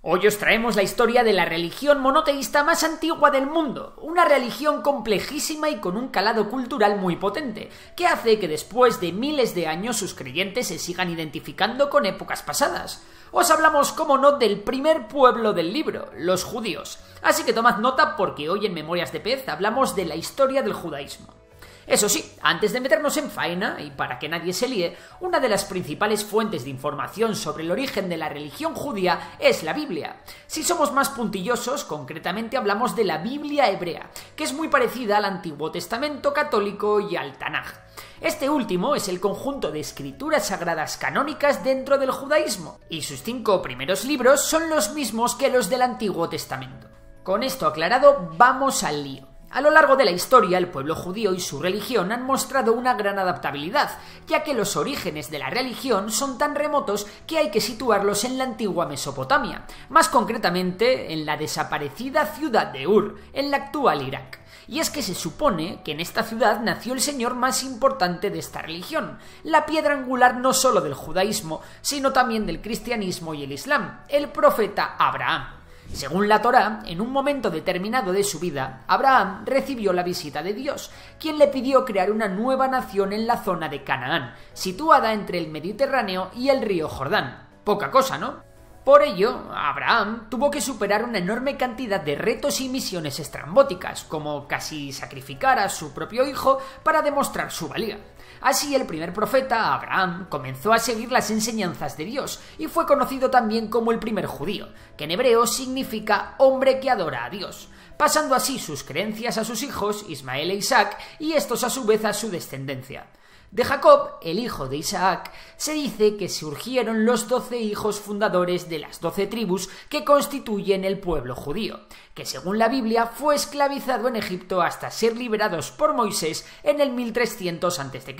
Hoy os traemos la historia de la religión monoteísta más antigua del mundo, una religión complejísima y con un calado cultural muy potente, que hace que después de miles de años sus creyentes se sigan identificando con épocas pasadas. Os hablamos, como no, del primer pueblo del libro, los judíos. Así que tomad nota porque hoy en Memorias de Pez hablamos de la historia del judaísmo. Eso sí, antes de meternos en faena, y para que nadie se líe, una de las principales fuentes de información sobre el origen de la religión judía es la Biblia. Si somos más puntillosos, concretamente hablamos de la Biblia hebrea, que es muy parecida al Antiguo Testamento católico y al Tanaj. Este último es el conjunto de escrituras sagradas canónicas dentro del judaísmo, y sus cinco primeros libros son los mismos que los del Antiguo Testamento. Con esto aclarado, vamos al lío. A lo largo de la historia, el pueblo judío y su religión han mostrado una gran adaptabilidad, ya que los orígenes de la religión son tan remotos que hay que situarlos en la antigua Mesopotamia, más concretamente en la desaparecida ciudad de Ur, en la actual Irak. Y es que se supone que en esta ciudad nació el señor más importante de esta religión, la piedra angular no solo del judaísmo, sino también del cristianismo y el islam, el profeta Abraham. Según la Torá, en un momento determinado de su vida, Abraham recibió la visita de Dios, quien le pidió crear una nueva nación en la zona de Canaán, situada entre el Mediterráneo y el río Jordán. Poca cosa, ¿no? Por ello, Abraham tuvo que superar una enorme cantidad de retos y misiones estrambóticas, como casi sacrificar a su propio hijo para demostrar su valía. Así el primer profeta, Abraham, comenzó a seguir las enseñanzas de Dios y fue conocido también como el primer judío, que en hebreo significa hombre que adora a Dios, pasando así sus creencias a sus hijos, Ismael e Isaac, y estos a su vez a su descendencia. De Jacob, el hijo de Isaac, se dice que surgieron los doce hijos fundadores de las doce tribus que constituyen el pueblo judío, que según la Biblia fue esclavizado en Egipto hasta ser liberados por Moisés en el 1300 a.C.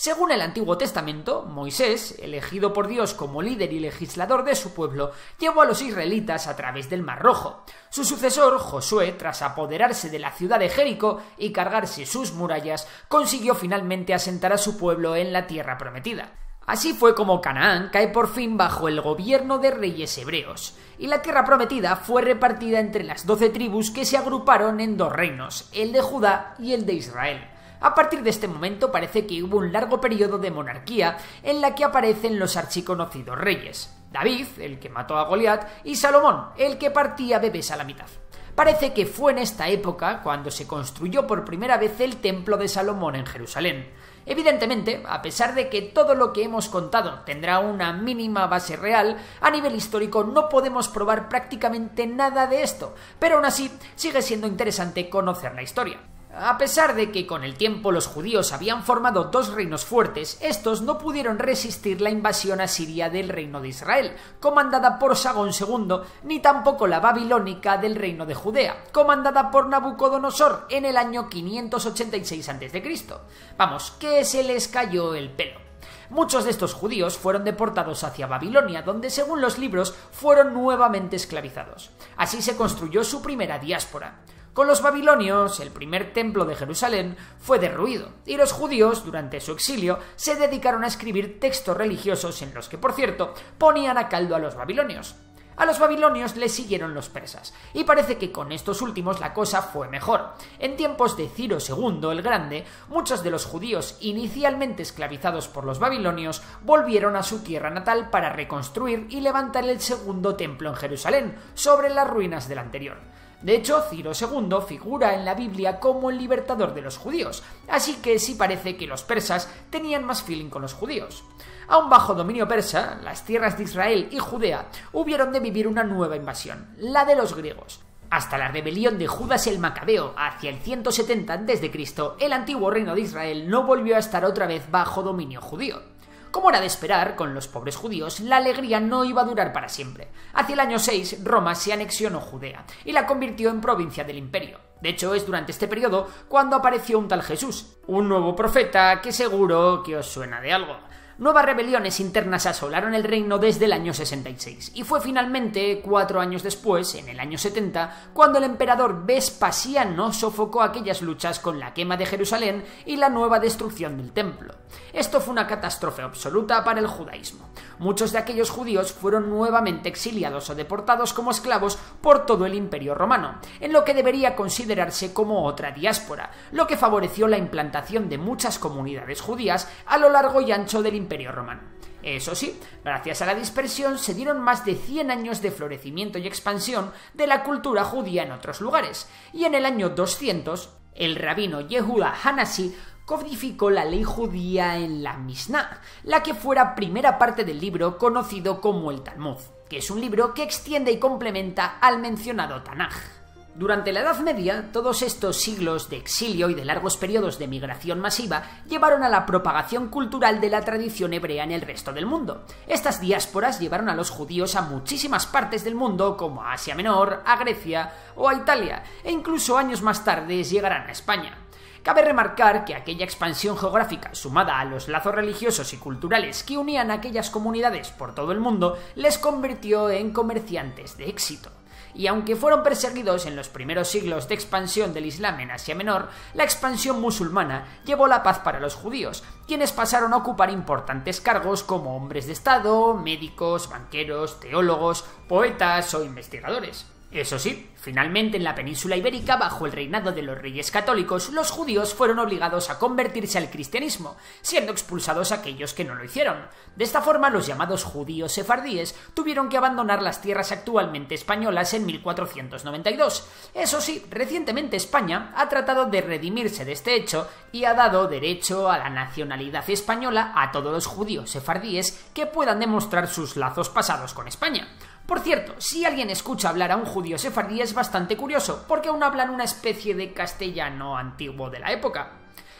Según el Antiguo Testamento, Moisés, elegido por Dios como líder y legislador de su pueblo, llevó a los israelitas a través del Mar Rojo. Su sucesor, Josué, tras apoderarse de la ciudad de Jericó y cargarse sus murallas, consiguió finalmente asentar a su pueblo en la tierra prometida. Así fue como Canaán cae por fin bajo el gobierno de reyes hebreos, y la tierra prometida fue repartida entre las doce tribus que se agruparon en dos reinos, el de Judá y el de Israel. A partir de este momento parece que hubo un largo periodo de monarquía en la que aparecen los archiconocidos reyes. David, el que mató a Goliat, y Salomón, el que partía bebés a la mitad. Parece que fue en esta época cuando se construyó por primera vez el Templo de Salomón en Jerusalén. Evidentemente, a pesar de que todo lo que hemos contado tendrá una mínima base real, a nivel histórico no podemos probar prácticamente nada de esto, pero aún así sigue siendo interesante conocer la historia. A pesar de que con el tiempo los judíos habían formado dos reinos fuertes, estos no pudieron resistir la invasión asiria del reino de Israel, comandada por Sagón II, ni tampoco la babilónica del reino de Judea, comandada por Nabucodonosor en el año 586 a.C. Vamos, que se les cayó el pelo. Muchos de estos judíos fueron deportados hacia Babilonia, donde según los libros fueron nuevamente esclavizados. Así se construyó su primera diáspora. Con los babilonios, el primer templo de Jerusalén fue derruido, y los judíos, durante su exilio, se dedicaron a escribir textos religiosos en los que, por cierto, ponían a caldo a los babilonios. A los babilonios le siguieron los persas, y parece que con estos últimos la cosa fue mejor. En tiempos de Ciro II el Grande, muchos de los judíos inicialmente esclavizados por los babilonios volvieron a su tierra natal para reconstruir y levantar el segundo templo en Jerusalén, sobre las ruinas del anterior. De hecho, Ciro II figura en la Biblia como el libertador de los judíos, así que sí parece que los persas tenían más feeling con los judíos. Aún bajo dominio persa, las tierras de Israel y Judea hubieron de vivir una nueva invasión, la de los griegos. Hasta la rebelión de Judas el Macabeo hacia el 170 a.C., el antiguo reino de Israel no volvió a estar otra vez bajo dominio judío. Como era de esperar, con los pobres judíos, la alegría no iba a durar para siempre. Hacia el año 6, Roma se anexionó Judea y la convirtió en provincia del imperio. De hecho, es durante este periodo cuando apareció un tal Jesús, un nuevo profeta que seguro que os suena de algo. Nuevas rebeliones internas asolaron el reino desde el año 66, y fue finalmente, cuatro años después, en el año 70, cuando el emperador Vespasiano sofocó aquellas luchas con la quema de Jerusalén y la nueva destrucción del templo. Esto fue una catástrofe absoluta para el judaísmo. Muchos de aquellos judíos fueron nuevamente exiliados o deportados como esclavos por todo el imperio romano, en lo que debería considerarse como otra diáspora, lo que favoreció la implantación de muchas comunidades judías a lo largo y ancho del imperio romano. Eso sí, gracias a la dispersión se dieron más de 100 años de florecimiento y expansión de la cultura judía en otros lugares, y en el año 200, el rabino Yehuda Hanasi codificó la ley judía en la Mishnah, la que fuera primera parte del libro conocido como el Talmud, que es un libro que extiende y complementa al mencionado Tanaj. Durante la Edad Media, todos estos siglos de exilio y de largos periodos de migración masiva llevaron a la propagación cultural de la tradición hebrea en el resto del mundo. Estas diásporas llevaron a los judíos a muchísimas partes del mundo, como a Asia Menor, a Grecia o a Italia, e incluso años más tarde llegarán a España. Cabe remarcar que aquella expansión geográfica, sumada a los lazos religiosos y culturales que unían aquellas comunidades por todo el mundo, les convirtió en comerciantes de éxito y aunque fueron perseguidos en los primeros siglos de expansión del Islam en Asia Menor, la expansión musulmana llevó la paz para los judíos, quienes pasaron a ocupar importantes cargos como hombres de Estado, médicos, banqueros, teólogos, poetas o investigadores. Eso sí, finalmente en la península ibérica, bajo el reinado de los reyes católicos, los judíos fueron obligados a convertirse al cristianismo, siendo expulsados aquellos que no lo hicieron. De esta forma, los llamados judíos sefardíes tuvieron que abandonar las tierras actualmente españolas en 1492. Eso sí, recientemente España ha tratado de redimirse de este hecho y ha dado derecho a la nacionalidad española a todos los judíos sefardíes que puedan demostrar sus lazos pasados con España. Por cierto, si alguien escucha hablar a un judío sefardí es bastante curioso, porque aún hablan una especie de castellano antiguo de la época.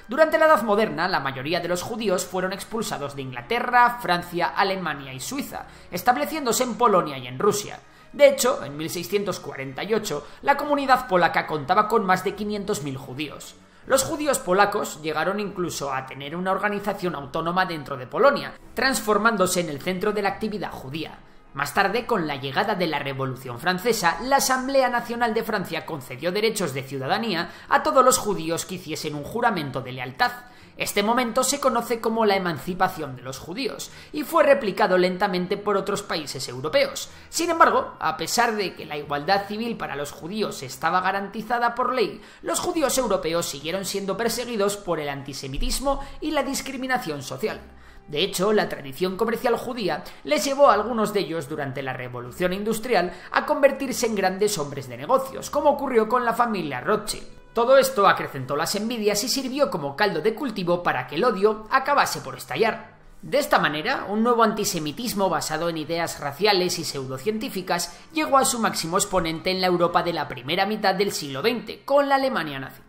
Durante la Edad Moderna, la mayoría de los judíos fueron expulsados de Inglaterra, Francia, Alemania y Suiza, estableciéndose en Polonia y en Rusia. De hecho, en 1648, la comunidad polaca contaba con más de 500.000 judíos. Los judíos polacos llegaron incluso a tener una organización autónoma dentro de Polonia, transformándose en el centro de la actividad judía. Más tarde, con la llegada de la Revolución Francesa, la Asamblea Nacional de Francia concedió derechos de ciudadanía a todos los judíos que hiciesen un juramento de lealtad. Este momento se conoce como la emancipación de los judíos y fue replicado lentamente por otros países europeos. Sin embargo, a pesar de que la igualdad civil para los judíos estaba garantizada por ley, los judíos europeos siguieron siendo perseguidos por el antisemitismo y la discriminación social. De hecho, la tradición comercial judía les llevó a algunos de ellos durante la Revolución Industrial a convertirse en grandes hombres de negocios, como ocurrió con la familia Rothschild. Todo esto acrecentó las envidias y sirvió como caldo de cultivo para que el odio acabase por estallar. De esta manera, un nuevo antisemitismo basado en ideas raciales y pseudocientíficas llegó a su máximo exponente en la Europa de la primera mitad del siglo XX, con la Alemania nazi.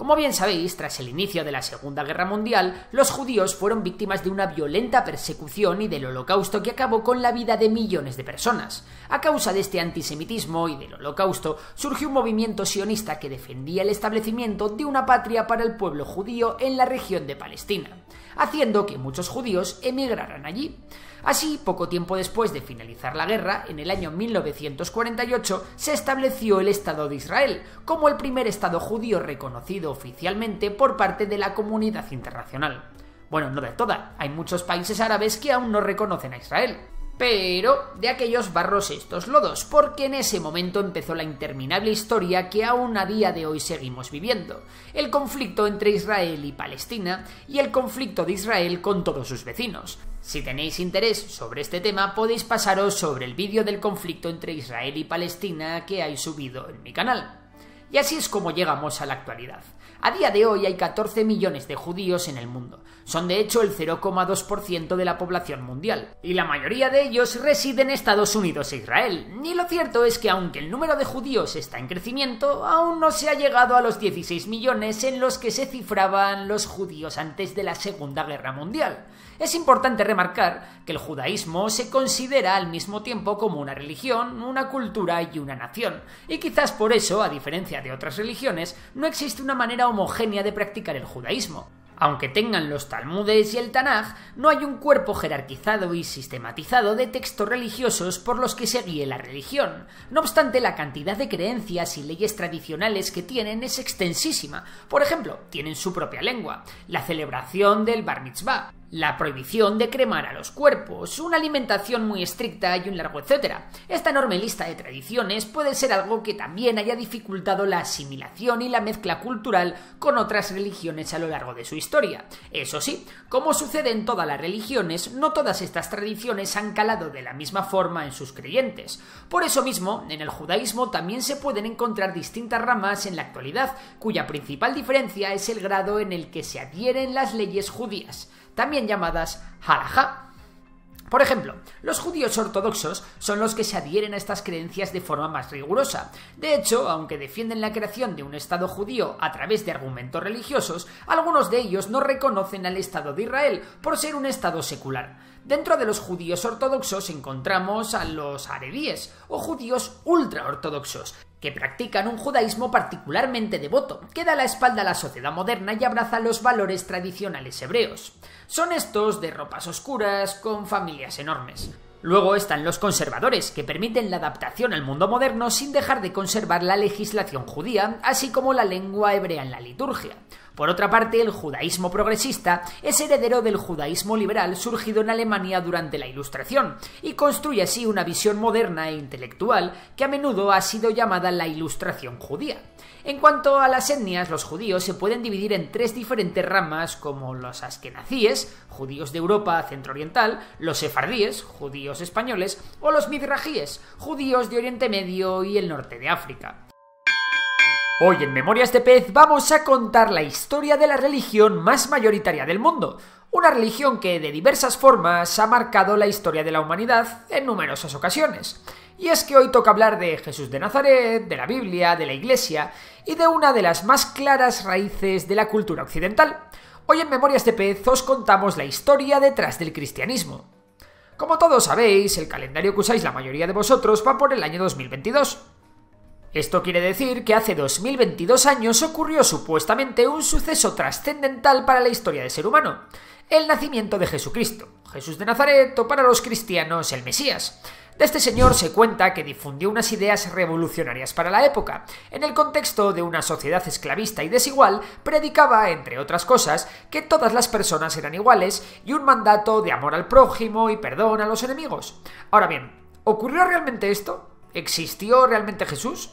Como bien sabéis, tras el inicio de la Segunda Guerra Mundial, los judíos fueron víctimas de una violenta persecución y del holocausto que acabó con la vida de millones de personas. A causa de este antisemitismo y del holocausto, surgió un movimiento sionista que defendía el establecimiento de una patria para el pueblo judío en la región de Palestina, haciendo que muchos judíos emigraran allí. Así, poco tiempo después de finalizar la guerra, en el año 1948, se estableció el Estado de Israel, como el primer Estado judío reconocido oficialmente por parte de la comunidad internacional. Bueno, no de toda, hay muchos países árabes que aún no reconocen a Israel pero de aquellos barros estos lodos, porque en ese momento empezó la interminable historia que aún a día de hoy seguimos viviendo, el conflicto entre Israel y Palestina y el conflicto de Israel con todos sus vecinos. Si tenéis interés sobre este tema podéis pasaros sobre el vídeo del conflicto entre Israel y Palestina que hay subido en mi canal. Y así es como llegamos a la actualidad. A día de hoy hay 14 millones de judíos en el mundo. Son de hecho el 0,2% de la población mundial, y la mayoría de ellos residen en Estados Unidos e Israel. Y lo cierto es que aunque el número de judíos está en crecimiento, aún no se ha llegado a los 16 millones en los que se cifraban los judíos antes de la Segunda Guerra Mundial. Es importante remarcar que el judaísmo se considera al mismo tiempo como una religión, una cultura y una nación, y quizás por eso, a diferencia de otras religiones, no existe una manera homogénea de practicar el judaísmo. Aunque tengan los Talmudes y el Tanaj, no hay un cuerpo jerarquizado y sistematizado de textos religiosos por los que se guíe la religión. No obstante, la cantidad de creencias y leyes tradicionales que tienen es extensísima. Por ejemplo, tienen su propia lengua, la celebración del Bar Mitzvah, la prohibición de cremar a los cuerpos, una alimentación muy estricta y un largo etcétera. Esta enorme lista de tradiciones puede ser algo que también haya dificultado la asimilación y la mezcla cultural con otras religiones a lo largo de su historia. Eso sí, como sucede en todas las religiones, no todas estas tradiciones han calado de la misma forma en sus creyentes. Por eso mismo, en el judaísmo también se pueden encontrar distintas ramas en la actualidad, cuya principal diferencia es el grado en el que se adhieren las leyes judías también llamadas halajá. Por ejemplo, los judíos ortodoxos son los que se adhieren a estas creencias de forma más rigurosa. De hecho, aunque defienden la creación de un Estado judío a través de argumentos religiosos, algunos de ellos no reconocen al Estado de Israel por ser un Estado secular. Dentro de los judíos ortodoxos encontramos a los arebíes o judíos ultraortodoxos, que practican un judaísmo particularmente devoto, que da la espalda a la sociedad moderna y abraza los valores tradicionales hebreos. Son estos de ropas oscuras, con familias enormes. Luego están los conservadores, que permiten la adaptación al mundo moderno sin dejar de conservar la legislación judía, así como la lengua hebrea en la liturgia. Por otra parte, el judaísmo progresista es heredero del judaísmo liberal surgido en Alemania durante la Ilustración y construye así una visión moderna e intelectual que a menudo ha sido llamada la Ilustración judía. En cuanto a las etnias, los judíos se pueden dividir en tres diferentes ramas como los askenazíes, judíos de Europa centro-oriental, los sefardíes, judíos españoles, o los midrajíes, judíos de Oriente Medio y el norte de África. Hoy en Memorias de Pez vamos a contar la historia de la religión más mayoritaria del mundo, una religión que de diversas formas ha marcado la historia de la humanidad en numerosas ocasiones. Y es que hoy toca hablar de Jesús de Nazaret, de la Biblia, de la Iglesia y de una de las más claras raíces de la cultura occidental. Hoy en Memorias de Pez os contamos la historia detrás del cristianismo. Como todos sabéis, el calendario que usáis la mayoría de vosotros va por el año 2022. Esto quiere decir que hace 2022 años ocurrió supuestamente un suceso trascendental para la historia del ser humano, el nacimiento de Jesucristo, Jesús de Nazaret o para los cristianos el Mesías. De este señor se cuenta que difundió unas ideas revolucionarias para la época. En el contexto de una sociedad esclavista y desigual, predicaba, entre otras cosas, que todas las personas eran iguales y un mandato de amor al prójimo y perdón a los enemigos. Ahora bien, ¿ocurrió realmente esto? ¿Existió realmente Jesús?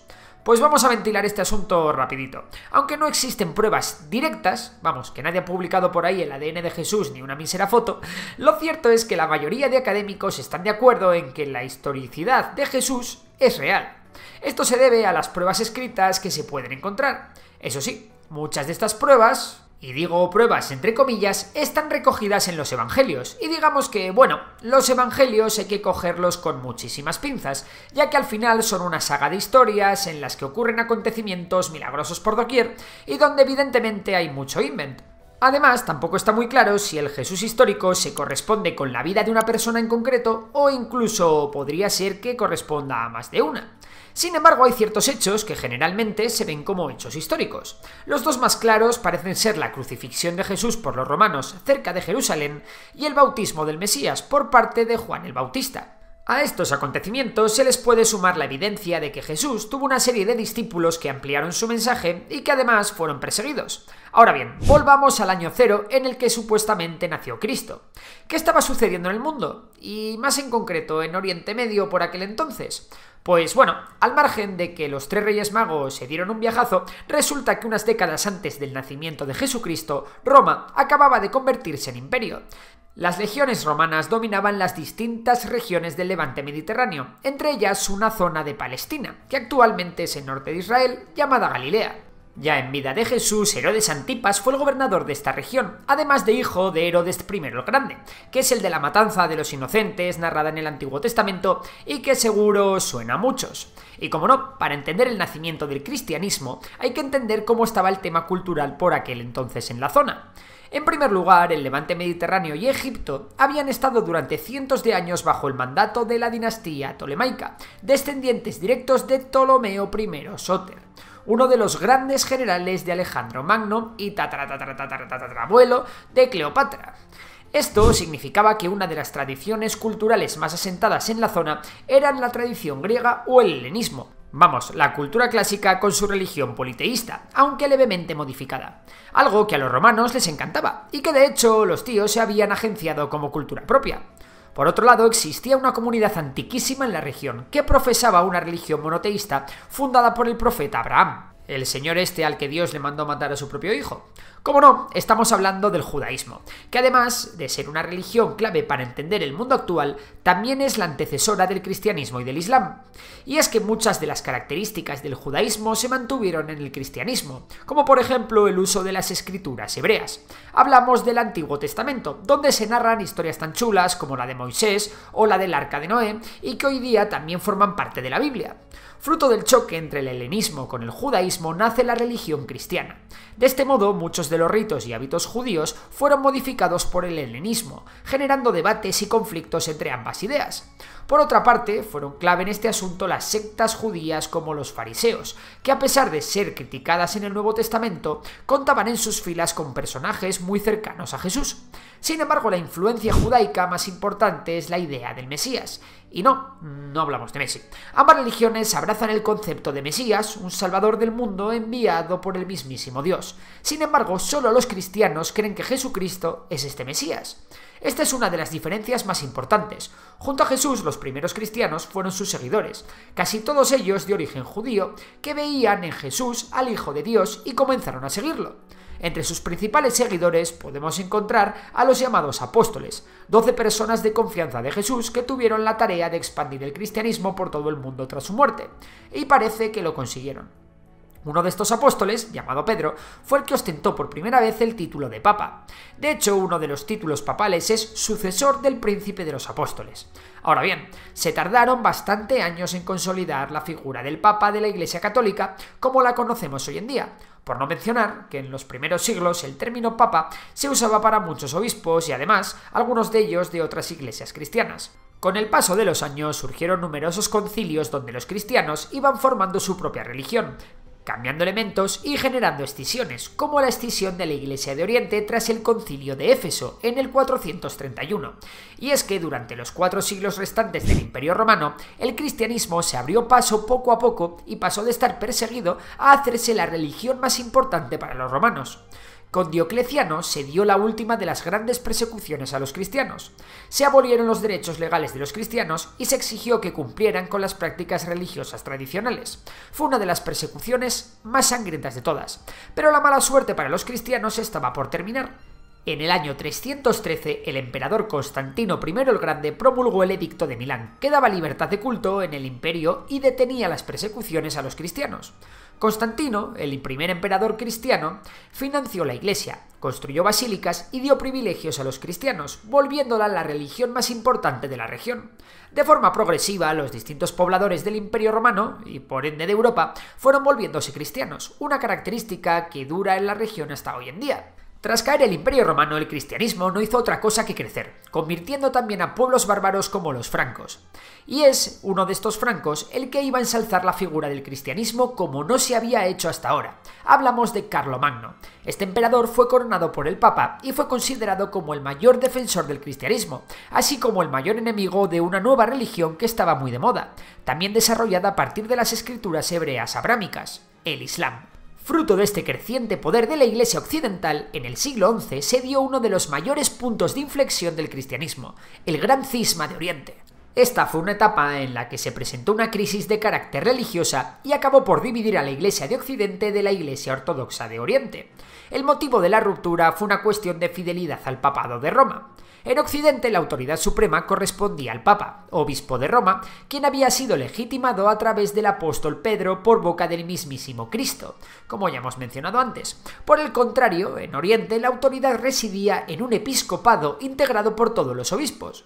Pues vamos a ventilar este asunto rapidito. Aunque no existen pruebas directas, vamos, que nadie ha publicado por ahí el ADN de Jesús ni una mísera foto, lo cierto es que la mayoría de académicos están de acuerdo en que la historicidad de Jesús es real. Esto se debe a las pruebas escritas que se pueden encontrar. Eso sí, muchas de estas pruebas y digo pruebas entre comillas, están recogidas en los Evangelios. Y digamos que, bueno, los Evangelios hay que cogerlos con muchísimas pinzas, ya que al final son una saga de historias en las que ocurren acontecimientos milagrosos por doquier y donde evidentemente hay mucho invent. Además, tampoco está muy claro si el Jesús histórico se corresponde con la vida de una persona en concreto o incluso podría ser que corresponda a más de una. Sin embargo, hay ciertos hechos que generalmente se ven como hechos históricos. Los dos más claros parecen ser la crucifixión de Jesús por los romanos cerca de Jerusalén y el bautismo del Mesías por parte de Juan el Bautista. A estos acontecimientos se les puede sumar la evidencia de que Jesús tuvo una serie de discípulos que ampliaron su mensaje y que además fueron perseguidos. Ahora bien, volvamos al año cero en el que supuestamente nació Cristo. ¿Qué estaba sucediendo en el mundo? Y más en concreto en Oriente Medio por aquel entonces. Pues bueno, al margen de que los tres reyes magos se dieron un viajazo, resulta que unas décadas antes del nacimiento de Jesucristo, Roma acababa de convertirse en imperio. Las legiones romanas dominaban las distintas regiones del levante mediterráneo, entre ellas una zona de Palestina, que actualmente es el norte de Israel, llamada Galilea. Ya en vida de Jesús, Herodes Antipas fue el gobernador de esta región, además de hijo de Herodes I el Grande, que es el de la matanza de los inocentes narrada en el Antiguo Testamento y que seguro suena a muchos. Y como no, para entender el nacimiento del cristianismo hay que entender cómo estaba el tema cultural por aquel entonces en la zona. En primer lugar, el levante mediterráneo y Egipto habían estado durante cientos de años bajo el mandato de la dinastía tolemaica, descendientes directos de Ptolomeo I Soter uno de los grandes generales de Alejandro Magno y tatarabuelo de Cleopatra. Esto significaba que una de las tradiciones culturales más asentadas en la zona eran la tradición griega o el helenismo, Vamos, la cultura clásica con su religión politeísta, aunque levemente modificada. Algo que a los romanos les encantaba, y que de hecho los tíos se habían agenciado como cultura propia. Por otro lado, existía una comunidad antiquísima en la región que profesaba una religión monoteísta fundada por el profeta Abraham el señor este al que Dios le mandó matar a su propio hijo. Como no, estamos hablando del judaísmo, que además de ser una religión clave para entender el mundo actual, también es la antecesora del cristianismo y del islam. Y es que muchas de las características del judaísmo se mantuvieron en el cristianismo, como por ejemplo el uso de las escrituras hebreas. Hablamos del Antiguo Testamento, donde se narran historias tan chulas como la de Moisés o la del Arca de Noé, y que hoy día también forman parte de la Biblia. Fruto del choque entre el helenismo con el judaísmo nace la religión cristiana. De este modo, muchos de los ritos y hábitos judíos fueron modificados por el helenismo, generando debates y conflictos entre ambas ideas. Por otra parte, fueron clave en este asunto las sectas judías como los fariseos, que a pesar de ser criticadas en el Nuevo Testamento, contaban en sus filas con personajes muy cercanos a Jesús. Sin embargo, la influencia judaica más importante es la idea del Mesías. Y no, no hablamos de Messi. Ambas religiones abrazan el concepto de Mesías, un salvador del mundo enviado por el mismísimo Dios. Sin embargo, solo los cristianos creen que Jesucristo es este Mesías. Esta es una de las diferencias más importantes. Junto a Jesús, los primeros cristianos fueron sus seguidores, casi todos ellos de origen judío, que veían en Jesús al Hijo de Dios y comenzaron a seguirlo. Entre sus principales seguidores podemos encontrar a los llamados apóstoles, 12 personas de confianza de Jesús que tuvieron la tarea de expandir el cristianismo por todo el mundo tras su muerte, y parece que lo consiguieron. Uno de estos apóstoles, llamado Pedro, fue el que ostentó por primera vez el título de papa. De hecho, uno de los títulos papales es sucesor del príncipe de los apóstoles. Ahora bien, se tardaron bastante años en consolidar la figura del papa de la Iglesia Católica como la conocemos hoy en día, por no mencionar que en los primeros siglos el término papa se usaba para muchos obispos y además algunos de ellos de otras iglesias cristianas. Con el paso de los años surgieron numerosos concilios donde los cristianos iban formando su propia religión, cambiando elementos y generando escisiones, como la escisión de la Iglesia de Oriente tras el concilio de Éfeso en el 431. Y es que durante los cuatro siglos restantes del Imperio Romano, el cristianismo se abrió paso poco a poco y pasó de estar perseguido a hacerse la religión más importante para los romanos. Con Diocleciano se dio la última de las grandes persecuciones a los cristianos. Se abolieron los derechos legales de los cristianos y se exigió que cumplieran con las prácticas religiosas tradicionales. Fue una de las persecuciones más sangrientas de todas, pero la mala suerte para los cristianos estaba por terminar. En el año 313, el emperador Constantino I el Grande promulgó el Edicto de Milán, que daba libertad de culto en el imperio y detenía las persecuciones a los cristianos. Constantino, el primer emperador cristiano, financió la iglesia, construyó basílicas y dio privilegios a los cristianos, volviéndola la religión más importante de la región. De forma progresiva, los distintos pobladores del Imperio Romano, y por ende de Europa, fueron volviéndose cristianos, una característica que dura en la región hasta hoy en día. Tras caer el Imperio Romano, el cristianismo no hizo otra cosa que crecer, convirtiendo también a pueblos bárbaros como los francos. Y es uno de estos francos el que iba a ensalzar la figura del cristianismo como no se había hecho hasta ahora. Hablamos de Carlomagno. Este emperador fue coronado por el Papa y fue considerado como el mayor defensor del cristianismo, así como el mayor enemigo de una nueva religión que estaba muy de moda, también desarrollada a partir de las escrituras hebreas abrámicas, el Islam. Fruto de este creciente poder de la Iglesia occidental, en el siglo XI se dio uno de los mayores puntos de inflexión del cristianismo, el Gran Cisma de Oriente. Esta fue una etapa en la que se presentó una crisis de carácter religiosa y acabó por dividir a la Iglesia de Occidente de la Iglesia Ortodoxa de Oriente. El motivo de la ruptura fue una cuestión de fidelidad al papado de Roma. En Occidente, la autoridad suprema correspondía al Papa, obispo de Roma, quien había sido legitimado a través del apóstol Pedro por boca del mismísimo Cristo, como ya hemos mencionado antes. Por el contrario, en Oriente, la autoridad residía en un episcopado integrado por todos los obispos.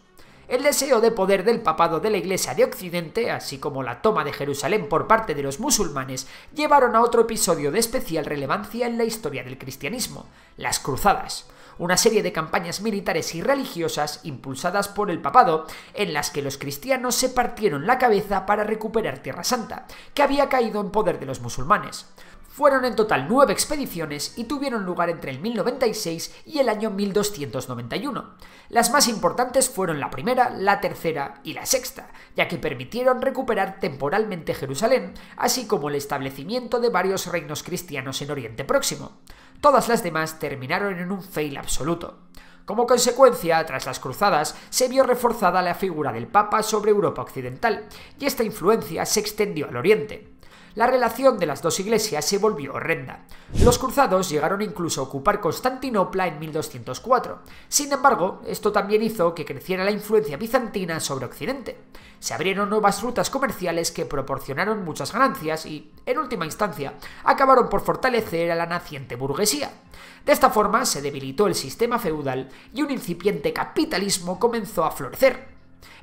El deseo de poder del papado de la Iglesia de Occidente, así como la toma de Jerusalén por parte de los musulmanes, llevaron a otro episodio de especial relevancia en la historia del cristianismo, las cruzadas una serie de campañas militares y religiosas impulsadas por el papado, en las que los cristianos se partieron la cabeza para recuperar Tierra Santa, que había caído en poder de los musulmanes. Fueron en total nueve expediciones y tuvieron lugar entre el 1096 y el año 1291. Las más importantes fueron la primera, la tercera y la sexta, ya que permitieron recuperar temporalmente Jerusalén, así como el establecimiento de varios reinos cristianos en Oriente Próximo. Todas las demás terminaron en un fail absoluto. Como consecuencia, tras las cruzadas, se vio reforzada la figura del Papa sobre Europa Occidental, y esta influencia se extendió al Oriente. La relación de las dos iglesias se volvió horrenda. Los cruzados llegaron incluso a ocupar Constantinopla en 1204. Sin embargo, esto también hizo que creciera la influencia bizantina sobre Occidente. Se abrieron nuevas rutas comerciales que proporcionaron muchas ganancias y, en última instancia, acabaron por fortalecer a la naciente burguesía. De esta forma se debilitó el sistema feudal y un incipiente capitalismo comenzó a florecer.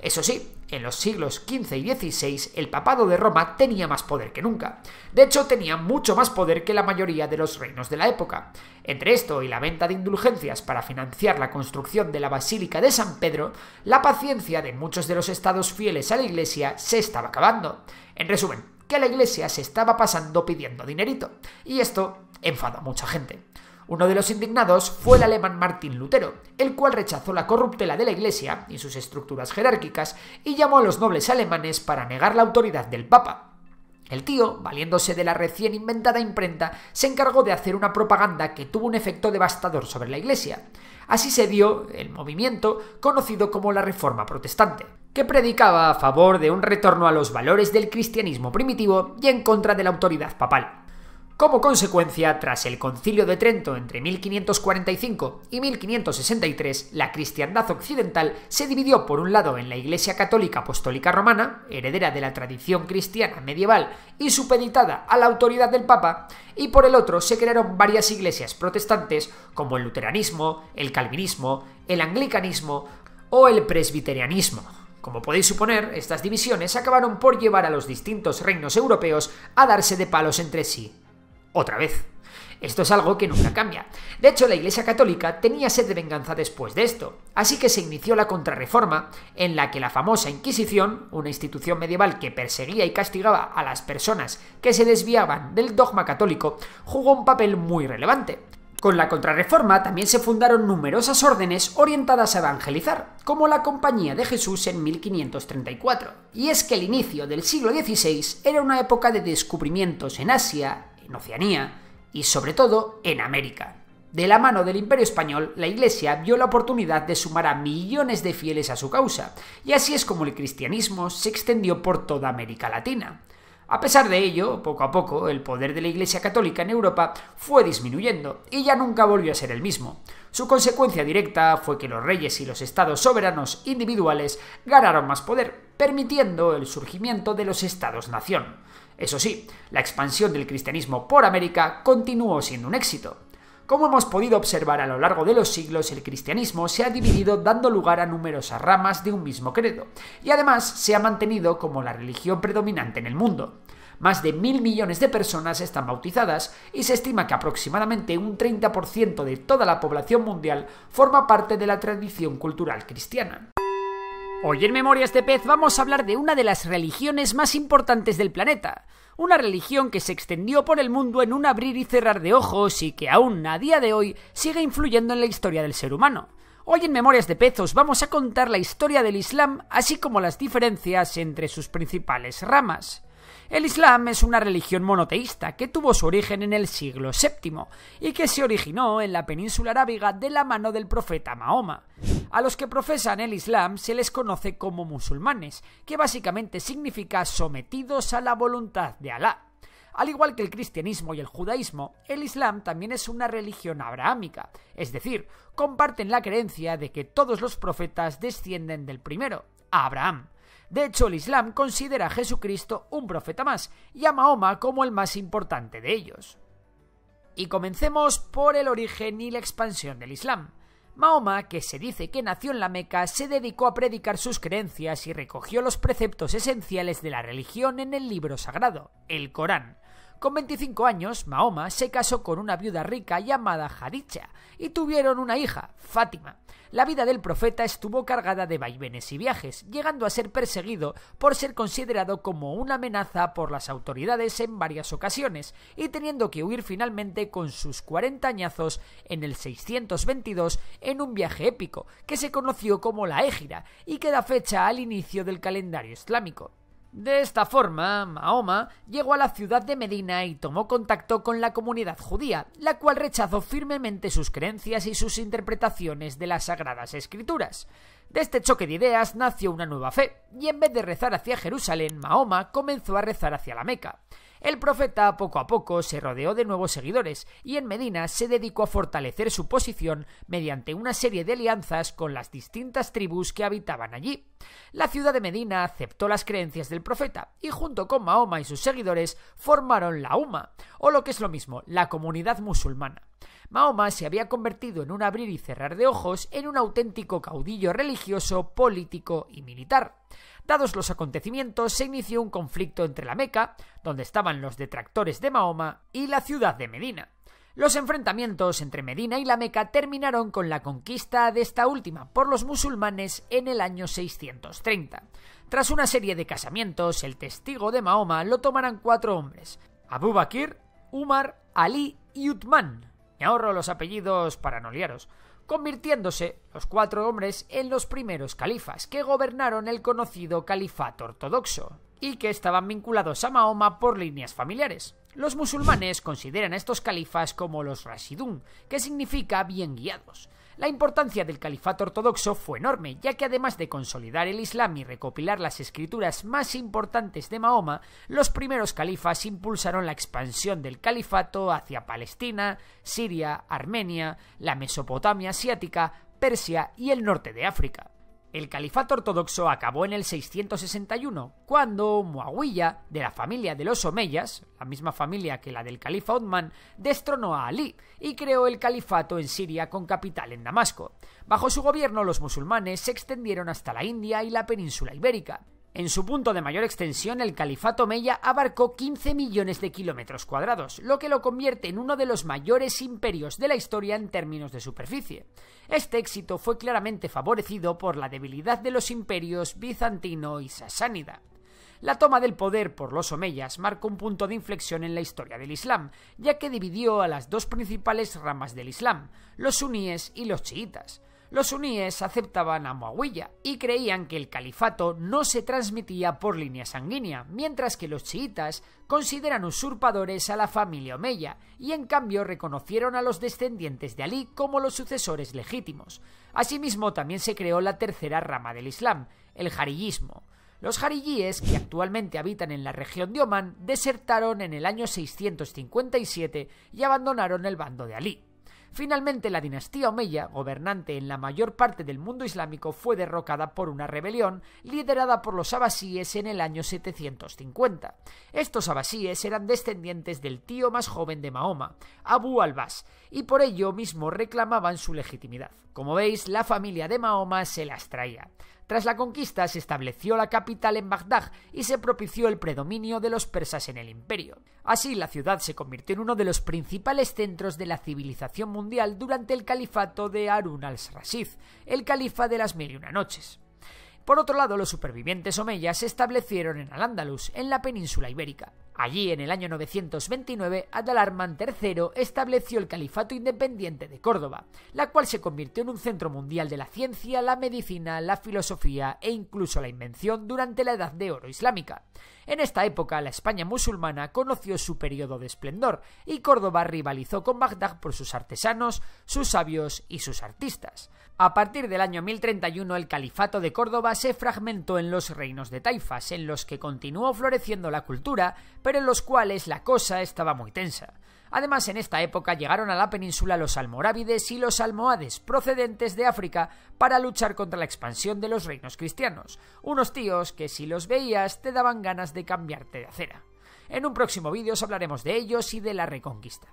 Eso sí, en los siglos XV y XVI, el papado de Roma tenía más poder que nunca. De hecho, tenía mucho más poder que la mayoría de los reinos de la época. Entre esto y la venta de indulgencias para financiar la construcción de la Basílica de San Pedro, la paciencia de muchos de los estados fieles a la Iglesia se estaba acabando. En resumen, que la Iglesia se estaba pasando pidiendo dinerito. Y esto enfadó a mucha gente. Uno de los indignados fue el alemán Martín Lutero, el cual rechazó la corruptela de la Iglesia y sus estructuras jerárquicas y llamó a los nobles alemanes para negar la autoridad del Papa. El tío, valiéndose de la recién inventada imprenta, se encargó de hacer una propaganda que tuvo un efecto devastador sobre la Iglesia. Así se dio el movimiento conocido como la Reforma Protestante, que predicaba a favor de un retorno a los valores del cristianismo primitivo y en contra de la autoridad papal. Como consecuencia, tras el concilio de Trento entre 1545 y 1563, la cristiandad occidental se dividió por un lado en la Iglesia Católica Apostólica Romana, heredera de la tradición cristiana medieval y supeditada a la autoridad del Papa, y por el otro se crearon varias iglesias protestantes como el luteranismo, el calvinismo, el anglicanismo o el presbiterianismo. Como podéis suponer, estas divisiones acabaron por llevar a los distintos reinos europeos a darse de palos entre sí otra vez. Esto es algo que nunca cambia. De hecho, la Iglesia Católica tenía sed de venganza después de esto, así que se inició la contrarreforma, en la que la famosa Inquisición, una institución medieval que perseguía y castigaba a las personas que se desviaban del dogma católico, jugó un papel muy relevante. Con la contrarreforma también se fundaron numerosas órdenes orientadas a evangelizar, como la Compañía de Jesús en 1534. Y es que el inicio del siglo XVI era una época de descubrimientos en Asia, en Oceanía y sobre todo en América. De la mano del Imperio Español, la Iglesia vio la oportunidad de sumar a millones de fieles a su causa, y así es como el cristianismo se extendió por toda América Latina. A pesar de ello, poco a poco, el poder de la Iglesia Católica en Europa fue disminuyendo y ya nunca volvió a ser el mismo. Su consecuencia directa fue que los reyes y los estados soberanos individuales ganaron más poder, permitiendo el surgimiento de los estados-nación. Eso sí, la expansión del cristianismo por América continuó siendo un éxito. Como hemos podido observar a lo largo de los siglos, el cristianismo se ha dividido dando lugar a numerosas ramas de un mismo credo, y además se ha mantenido como la religión predominante en el mundo. Más de mil millones de personas están bautizadas y se estima que aproximadamente un 30% de toda la población mundial forma parte de la tradición cultural cristiana. Hoy en Memorias de este Pez vamos a hablar de una de las religiones más importantes del planeta, una religión que se extendió por el mundo en un abrir y cerrar de ojos y que aún a día de hoy sigue influyendo en la historia del ser humano. Hoy en Memorias de este Pez os vamos a contar la historia del Islam así como las diferencias entre sus principales ramas. El Islam es una religión monoteísta que tuvo su origen en el siglo VII y que se originó en la península arábiga de la mano del profeta Mahoma. A los que profesan el Islam se les conoce como musulmanes, que básicamente significa sometidos a la voluntad de Alá. Al igual que el cristianismo y el judaísmo, el Islam también es una religión abrahámica, es decir, comparten la creencia de que todos los profetas descienden del primero, Abraham. De hecho, el Islam considera a Jesucristo un profeta más y a Mahoma como el más importante de ellos. Y comencemos por el origen y la expansión del Islam. Mahoma, que se dice que nació en la Meca, se dedicó a predicar sus creencias y recogió los preceptos esenciales de la religión en el libro sagrado, el Corán, con 25 años, Mahoma se casó con una viuda rica llamada Haricha y tuvieron una hija, Fátima. La vida del profeta estuvo cargada de vaivenes y viajes, llegando a ser perseguido por ser considerado como una amenaza por las autoridades en varias ocasiones y teniendo que huir finalmente con sus 40 añazos en el 622 en un viaje épico que se conoció como la Égira y que da fecha al inicio del calendario islámico. De esta forma, Mahoma llegó a la ciudad de Medina y tomó contacto con la comunidad judía, la cual rechazó firmemente sus creencias y sus interpretaciones de las sagradas escrituras. De este choque de ideas nació una nueva fe, y en vez de rezar hacia Jerusalén, Mahoma comenzó a rezar hacia la Meca. El profeta poco a poco se rodeó de nuevos seguidores y en Medina se dedicó a fortalecer su posición mediante una serie de alianzas con las distintas tribus que habitaban allí. La ciudad de Medina aceptó las creencias del profeta y junto con Mahoma y sus seguidores formaron la Uma, o lo que es lo mismo, la comunidad musulmana. Mahoma se había convertido en un abrir y cerrar de ojos en un auténtico caudillo religioso, político y militar. Dados los acontecimientos, se inició un conflicto entre la Meca, donde estaban los detractores de Mahoma, y la ciudad de Medina. Los enfrentamientos entre Medina y la Meca terminaron con la conquista de esta última por los musulmanes en el año 630. Tras una serie de casamientos, el testigo de Mahoma lo tomarán cuatro hombres: Abu Bakr, Umar, Ali y Utman. Me ahorro los apellidos para no liaros convirtiéndose los cuatro hombres en los primeros califas que gobernaron el conocido califato ortodoxo y que estaban vinculados a Mahoma por líneas familiares. Los musulmanes consideran a estos califas como los Rashidun, que significa bien guiados, la importancia del califato ortodoxo fue enorme, ya que además de consolidar el Islam y recopilar las escrituras más importantes de Mahoma, los primeros califas impulsaron la expansión del califato hacia Palestina, Siria, Armenia, la Mesopotamia asiática, Persia y el norte de África. El califato ortodoxo acabó en el 661, cuando Muawiyah, de la familia de los Omeyas, la misma familia que la del califa Uthman, destronó a Ali y creó el califato en Siria con capital en Damasco. Bajo su gobierno los musulmanes se extendieron hasta la India y la península ibérica. En su punto de mayor extensión, el califato omeya abarcó 15 millones de kilómetros cuadrados, lo que lo convierte en uno de los mayores imperios de la historia en términos de superficie. Este éxito fue claramente favorecido por la debilidad de los imperios bizantino y sasánida. La toma del poder por los omeyas marcó un punto de inflexión en la historia del Islam, ya que dividió a las dos principales ramas del Islam, los suníes y los chiitas. Los suníes aceptaban a Muawiya y creían que el califato no se transmitía por línea sanguínea, mientras que los chiitas consideran usurpadores a la familia Omeya y en cambio reconocieron a los descendientes de Ali como los sucesores legítimos. Asimismo, también se creó la tercera rama del Islam, el jarillismo. Los jarillíes, que actualmente habitan en la región de Oman, desertaron en el año 657 y abandonaron el bando de Ali. Finalmente, la dinastía Omeya, gobernante en la mayor parte del mundo islámico, fue derrocada por una rebelión liderada por los abasíes en el año 750. Estos abasíes eran descendientes del tío más joven de Mahoma, Abu al-Bas, y por ello mismo reclamaban su legitimidad. Como veis, la familia de Mahoma se las traía. Tras la conquista se estableció la capital en Bagdad y se propició el predominio de los persas en el imperio. Así, la ciudad se convirtió en uno de los principales centros de la civilización mundial durante el califato de Harun al-Rashid, el califa de las mil y una noches. Por otro lado, los supervivientes omeyas se establecieron en Al-Ándalus, en la península ibérica. Allí, en el año 929, Adalarmán III estableció el Califato Independiente de Córdoba, la cual se convirtió en un centro mundial de la ciencia, la medicina, la filosofía e incluso la invención durante la Edad de Oro Islámica. En esta época, la España musulmana conoció su periodo de esplendor y Córdoba rivalizó con Bagdad por sus artesanos, sus sabios y sus artistas. A partir del año 1031 el califato de Córdoba se fragmentó en los reinos de taifas, en los que continuó floreciendo la cultura, pero en los cuales la cosa estaba muy tensa. Además, en esta época llegaron a la península los almorávides y los almohades procedentes de África para luchar contra la expansión de los reinos cristianos, unos tíos que si los veías te daban ganas de cambiarte de acera. En un próximo vídeo os hablaremos de ellos y de la Reconquista.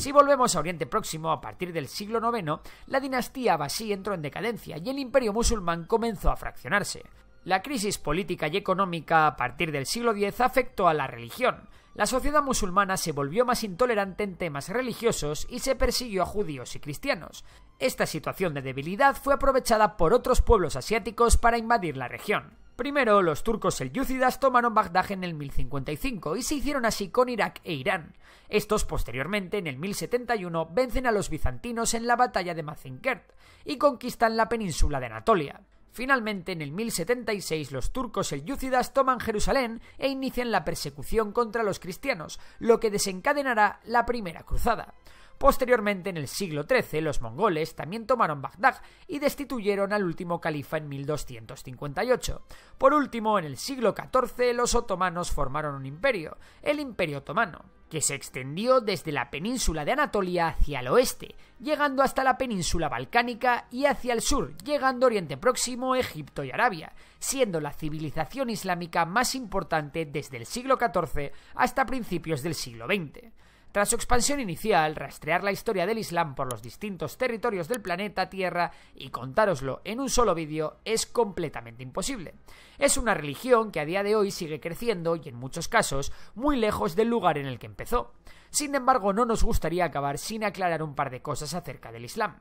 Si volvemos a Oriente Próximo, a partir del siglo IX, la dinastía Abasí entró en decadencia y el imperio musulmán comenzó a fraccionarse. La crisis política y económica a partir del siglo X afectó a la religión. La sociedad musulmana se volvió más intolerante en temas religiosos y se persiguió a judíos y cristianos. Esta situación de debilidad fue aprovechada por otros pueblos asiáticos para invadir la región. Primero, los turcos selyúcidas tomaron Bagdad en el 1055 y se hicieron así con Irak e Irán. Estos, posteriormente, en el 1071, vencen a los bizantinos en la batalla de Mazinkert y conquistan la península de Anatolia. Finalmente, en el 1076, los turcos selyúcidas toman Jerusalén e inician la persecución contra los cristianos, lo que desencadenará la Primera Cruzada. Posteriormente, en el siglo XIII, los mongoles también tomaron Bagdad y destituyeron al último califa en 1258. Por último, en el siglo XIV, los otomanos formaron un imperio, el Imperio Otomano, que se extendió desde la península de Anatolia hacia el oeste, llegando hasta la península balcánica y hacia el sur, llegando a Oriente Próximo, Egipto y Arabia, siendo la civilización islámica más importante desde el siglo XIV hasta principios del siglo XX. Tras su expansión inicial, rastrear la historia del Islam por los distintos territorios del planeta Tierra y contároslo en un solo vídeo es completamente imposible. Es una religión que a día de hoy sigue creciendo y en muchos casos muy lejos del lugar en el que empezó. Sin embargo, no nos gustaría acabar sin aclarar un par de cosas acerca del Islam.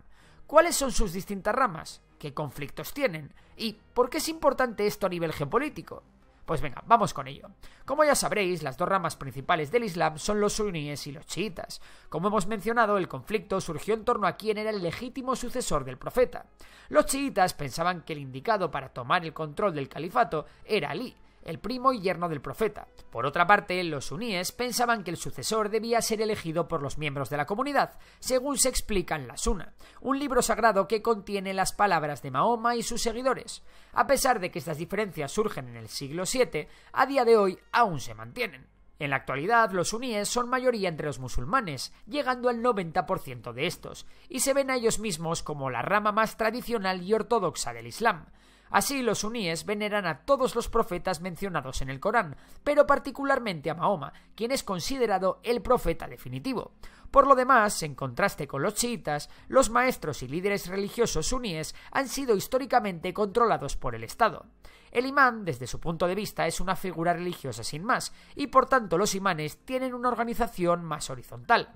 ¿Cuáles son sus distintas ramas? ¿Qué conflictos tienen? ¿Y por qué es importante esto a nivel geopolítico? Pues venga, vamos con ello. Como ya sabréis, las dos ramas principales del Islam son los suníes y los chiitas. Como hemos mencionado, el conflicto surgió en torno a quién era el legítimo sucesor del profeta. Los chiitas pensaban que el indicado para tomar el control del califato era Ali, el primo y yerno del profeta. Por otra parte, los suníes pensaban que el sucesor debía ser elegido por los miembros de la comunidad, según se explica en la Suna, un libro sagrado que contiene las palabras de Mahoma y sus seguidores. A pesar de que estas diferencias surgen en el siglo VII, a día de hoy aún se mantienen. En la actualidad, los suníes son mayoría entre los musulmanes, llegando al 90% de estos, y se ven a ellos mismos como la rama más tradicional y ortodoxa del Islam. Así los suníes veneran a todos los profetas mencionados en el Corán, pero particularmente a Mahoma, quien es considerado el profeta definitivo. Por lo demás, en contraste con los chiitas, los maestros y líderes religiosos suníes han sido históricamente controlados por el Estado. El imán, desde su punto de vista, es una figura religiosa sin más, y por tanto los imanes tienen una organización más horizontal.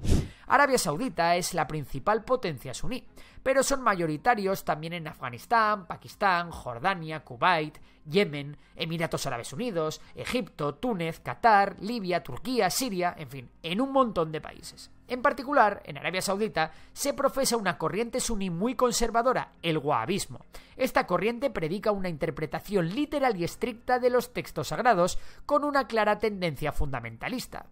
Arabia Saudita es la principal potencia suní, pero son mayoritarios también en Afganistán, Pakistán, Jordania, Kuwait, Yemen, Emiratos Árabes Unidos, Egipto, Túnez, Qatar, Libia, Turquía, Siria, en fin, en un montón de países. En particular, en Arabia Saudita se profesa una corriente suní muy conservadora, el wahabismo. Esta corriente predica una interpretación literal y estricta de los textos sagrados con una clara tendencia fundamentalista.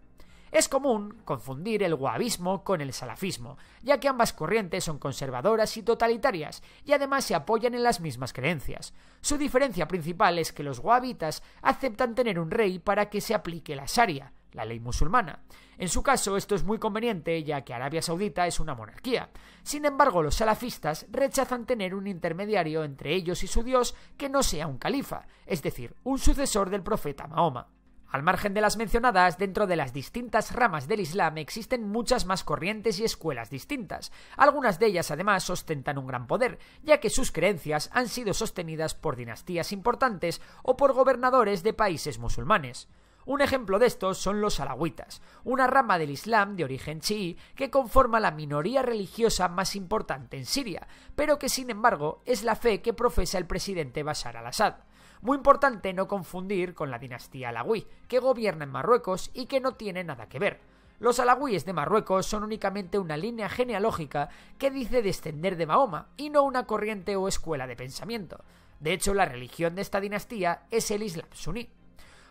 Es común confundir el wahabismo con el salafismo, ya que ambas corrientes son conservadoras y totalitarias, y además se apoyan en las mismas creencias. Su diferencia principal es que los wahabitas aceptan tener un rey para que se aplique la Sharia, la ley musulmana. En su caso, esto es muy conveniente ya que Arabia Saudita es una monarquía. Sin embargo, los salafistas rechazan tener un intermediario entre ellos y su dios que no sea un califa, es decir, un sucesor del profeta Mahoma. Al margen de las mencionadas, dentro de las distintas ramas del Islam existen muchas más corrientes y escuelas distintas. Algunas de ellas además ostentan un gran poder, ya que sus creencias han sido sostenidas por dinastías importantes o por gobernadores de países musulmanes. Un ejemplo de estos son los alawitas, una rama del Islam de origen chií que conforma la minoría religiosa más importante en Siria, pero que sin embargo es la fe que profesa el presidente Bashar al-Assad. Muy importante no confundir con la dinastía Alawi que gobierna en Marruecos y que no tiene nada que ver. Los alawíes de Marruecos son únicamente una línea genealógica que dice descender de Mahoma y no una corriente o escuela de pensamiento. De hecho, la religión de esta dinastía es el Islam suní.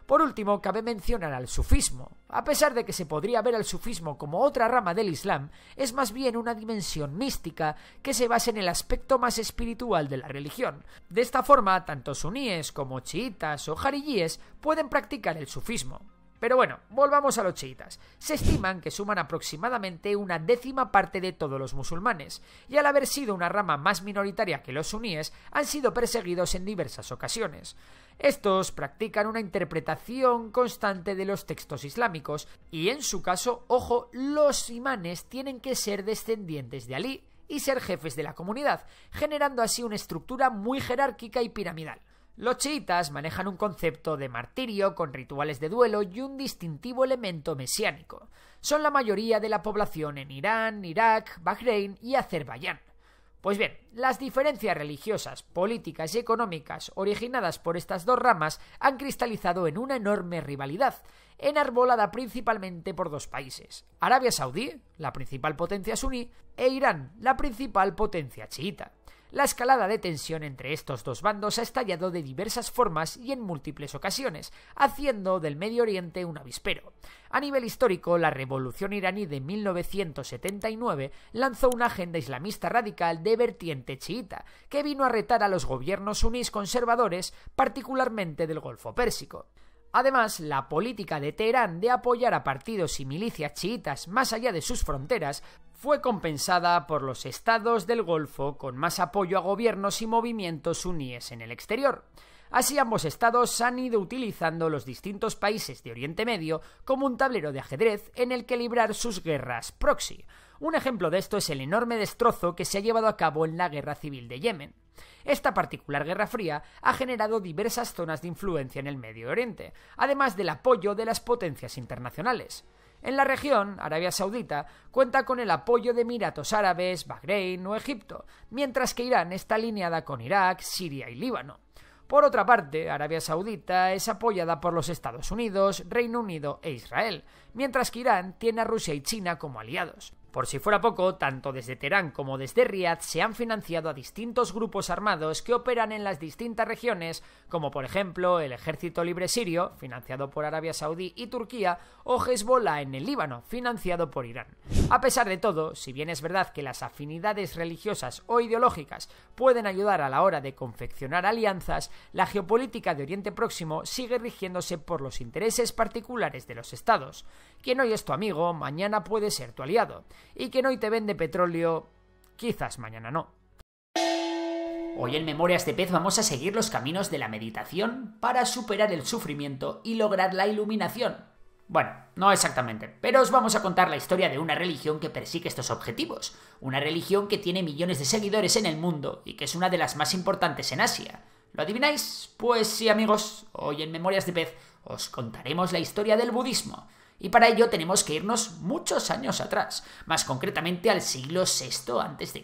Por último, cabe mencionar al sufismo. A pesar de que se podría ver al sufismo como otra rama del Islam, es más bien una dimensión mística que se basa en el aspecto más espiritual de la religión. De esta forma, tanto suníes como chiitas o jariyíes pueden practicar el sufismo. Pero bueno, volvamos a los chiitas. Se estiman que suman aproximadamente una décima parte de todos los musulmanes, y al haber sido una rama más minoritaria que los suníes, han sido perseguidos en diversas ocasiones. Estos practican una interpretación constante de los textos islámicos y en su caso, ojo, los imanes tienen que ser descendientes de Ali y ser jefes de la comunidad, generando así una estructura muy jerárquica y piramidal. Los chiitas manejan un concepto de martirio con rituales de duelo y un distintivo elemento mesiánico. Son la mayoría de la población en Irán, Irak, Bahrein y Azerbaiyán. Pues bien, las diferencias religiosas, políticas y económicas originadas por estas dos ramas han cristalizado en una enorme rivalidad, enarbolada principalmente por dos países, Arabia Saudí, la principal potencia suní, e Irán, la principal potencia chiita. La escalada de tensión entre estos dos bandos ha estallado de diversas formas y en múltiples ocasiones, haciendo del Medio Oriente un avispero. A nivel histórico, la Revolución iraní de 1979 lanzó una agenda islamista radical de vertiente chiita, que vino a retar a los gobiernos unís conservadores, particularmente del Golfo Pérsico. Además, la política de Teherán de apoyar a partidos y milicias chiitas más allá de sus fronteras fue compensada por los estados del Golfo con más apoyo a gobiernos y movimientos suníes en el exterior. Así ambos estados han ido utilizando los distintos países de Oriente Medio como un tablero de ajedrez en el que librar sus guerras proxy. Un ejemplo de esto es el enorme destrozo que se ha llevado a cabo en la guerra civil de Yemen. Esta particular Guerra Fría ha generado diversas zonas de influencia en el Medio Oriente, además del apoyo de las potencias internacionales. En la región, Arabia Saudita cuenta con el apoyo de Emiratos Árabes, Bahrein o Egipto, mientras que Irán está alineada con Irak, Siria y Líbano. Por otra parte, Arabia Saudita es apoyada por los Estados Unidos, Reino Unido e Israel, mientras que Irán tiene a Rusia y China como aliados. Por si fuera poco, tanto desde Teherán como desde Riad se han financiado a distintos grupos armados que operan en las distintas regiones, como por ejemplo el Ejército Libre Sirio, financiado por Arabia Saudí y Turquía, o Hezbollah en el Líbano, financiado por Irán. A pesar de todo, si bien es verdad que las afinidades religiosas o ideológicas pueden ayudar a la hora de confeccionar alianzas, la geopolítica de Oriente Próximo sigue rigiéndose por los intereses particulares de los estados. Quien hoy es tu amigo, mañana puede ser tu aliado y que hoy te vende petróleo, quizás mañana no. Hoy en Memorias de Pez vamos a seguir los caminos de la meditación para superar el sufrimiento y lograr la iluminación. Bueno, no exactamente, pero os vamos a contar la historia de una religión que persigue estos objetivos, una religión que tiene millones de seguidores en el mundo y que es una de las más importantes en Asia. ¿Lo adivináis? Pues sí amigos, hoy en Memorias de Pez os contaremos la historia del budismo, y para ello tenemos que irnos muchos años atrás, más concretamente al siglo VI a.C.,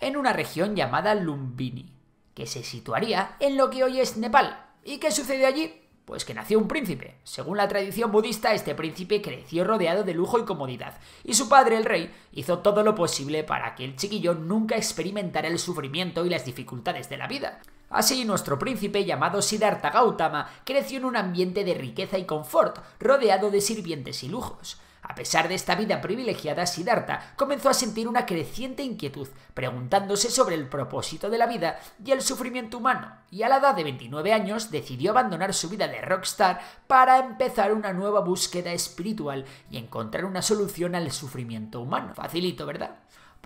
en una región llamada Lumbini, que se situaría en lo que hoy es Nepal. ¿Y qué sucedió allí? Pues que nació un príncipe. Según la tradición budista, este príncipe creció rodeado de lujo y comodidad, y su padre, el rey, hizo todo lo posible para que el chiquillo nunca experimentara el sufrimiento y las dificultades de la vida. Así, nuestro príncipe llamado Siddhartha Gautama creció en un ambiente de riqueza y confort, rodeado de sirvientes y lujos. A pesar de esta vida privilegiada, Siddhartha comenzó a sentir una creciente inquietud, preguntándose sobre el propósito de la vida y el sufrimiento humano, y a la edad de 29 años decidió abandonar su vida de rockstar para empezar una nueva búsqueda espiritual y encontrar una solución al sufrimiento humano. Facilito, ¿verdad?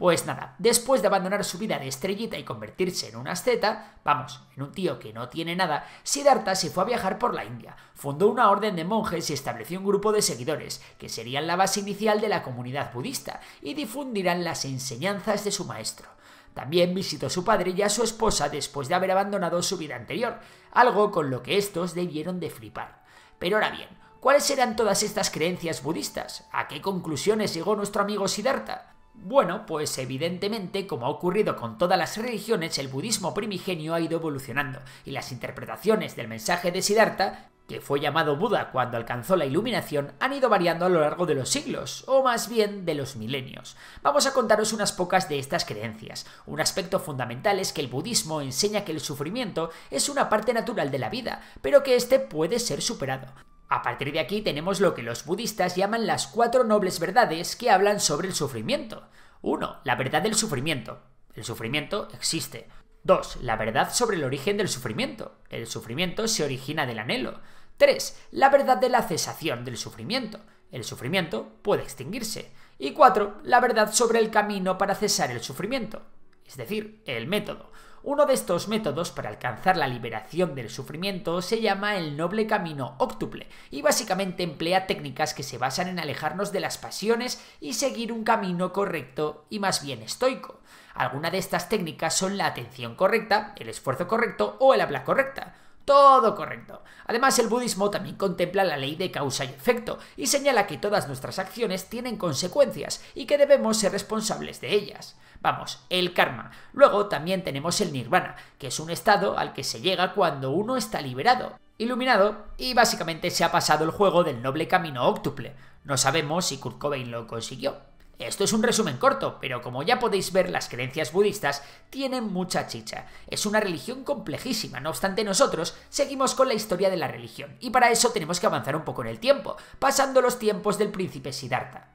Pues nada, después de abandonar su vida de estrellita y convertirse en un asceta, vamos, en un tío que no tiene nada, Siddhartha se fue a viajar por la India, fundó una orden de monjes y estableció un grupo de seguidores, que serían la base inicial de la comunidad budista, y difundirán las enseñanzas de su maestro. También visitó a su padre y a su esposa después de haber abandonado su vida anterior, algo con lo que estos debieron de flipar. Pero ahora bien, ¿cuáles eran todas estas creencias budistas? ¿A qué conclusiones llegó nuestro amigo Siddhartha? Bueno, pues evidentemente, como ha ocurrido con todas las religiones, el budismo primigenio ha ido evolucionando, y las interpretaciones del mensaje de Siddhartha que fue llamado Buda cuando alcanzó la iluminación, han ido variando a lo largo de los siglos, o más bien de los milenios. Vamos a contaros unas pocas de estas creencias. Un aspecto fundamental es que el budismo enseña que el sufrimiento es una parte natural de la vida, pero que éste puede ser superado. A partir de aquí tenemos lo que los budistas llaman las cuatro nobles verdades que hablan sobre el sufrimiento. 1. La verdad del sufrimiento. El sufrimiento existe. 2. La verdad sobre el origen del sufrimiento. El sufrimiento se origina del anhelo. 3. La verdad de la cesación del sufrimiento. El sufrimiento puede extinguirse. Y 4. La verdad sobre el camino para cesar el sufrimiento. Es decir, el método. Uno de estos métodos para alcanzar la liberación del sufrimiento se llama el noble camino Octuple y básicamente emplea técnicas que se basan en alejarnos de las pasiones y seguir un camino correcto y más bien estoico. Algunas de estas técnicas son la atención correcta, el esfuerzo correcto o el habla correcta. Todo correcto. Además, el budismo también contempla la ley de causa y efecto y señala que todas nuestras acciones tienen consecuencias y que debemos ser responsables de ellas. Vamos, el karma. Luego también tenemos el nirvana, que es un estado al que se llega cuando uno está liberado, iluminado y básicamente se ha pasado el juego del noble camino óctuple. No sabemos si Kurt Cobain lo consiguió. Esto es un resumen corto, pero como ya podéis ver, las creencias budistas tienen mucha chicha. Es una religión complejísima, no obstante nosotros seguimos con la historia de la religión, y para eso tenemos que avanzar un poco en el tiempo, pasando los tiempos del príncipe Siddhartha.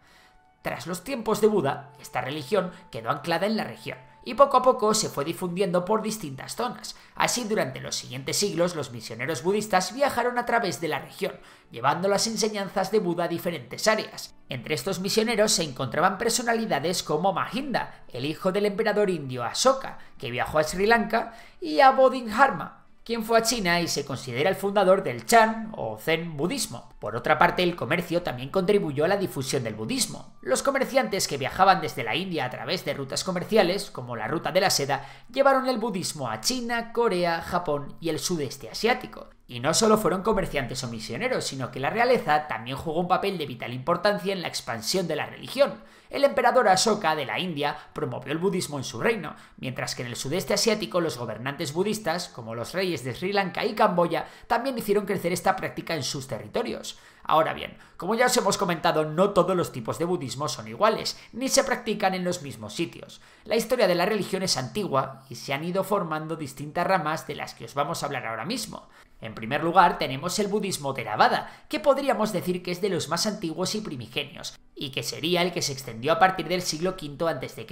Tras los tiempos de Buda, esta religión quedó anclada en la región y poco a poco se fue difundiendo por distintas zonas. Así, durante los siguientes siglos, los misioneros budistas viajaron a través de la región, llevando las enseñanzas de Buda a diferentes áreas. Entre estos misioneros se encontraban personalidades como Mahinda, el hijo del emperador indio Ashoka, que viajó a Sri Lanka, y a Bodhidharma, quien fue a China y se considera el fundador del Chan o Zen budismo. Por otra parte, el comercio también contribuyó a la difusión del budismo. Los comerciantes que viajaban desde la India a través de rutas comerciales, como la ruta de la seda, llevaron el budismo a China, Corea, Japón y el sudeste asiático. Y no solo fueron comerciantes o misioneros, sino que la realeza también jugó un papel de vital importancia en la expansión de la religión. El emperador Ashoka de la India promovió el budismo en su reino, mientras que en el sudeste asiático los gobernantes budistas, como los reyes de Sri Lanka y Camboya, también hicieron crecer esta práctica en sus territorios. Ahora bien, como ya os hemos comentado, no todos los tipos de budismo son iguales, ni se practican en los mismos sitios. La historia de la religión es antigua y se han ido formando distintas ramas de las que os vamos a hablar ahora mismo. En primer lugar, tenemos el budismo Theravada, que podríamos decir que es de los más antiguos y primigenios, y que sería el que se extendió a partir del siglo V a.C.,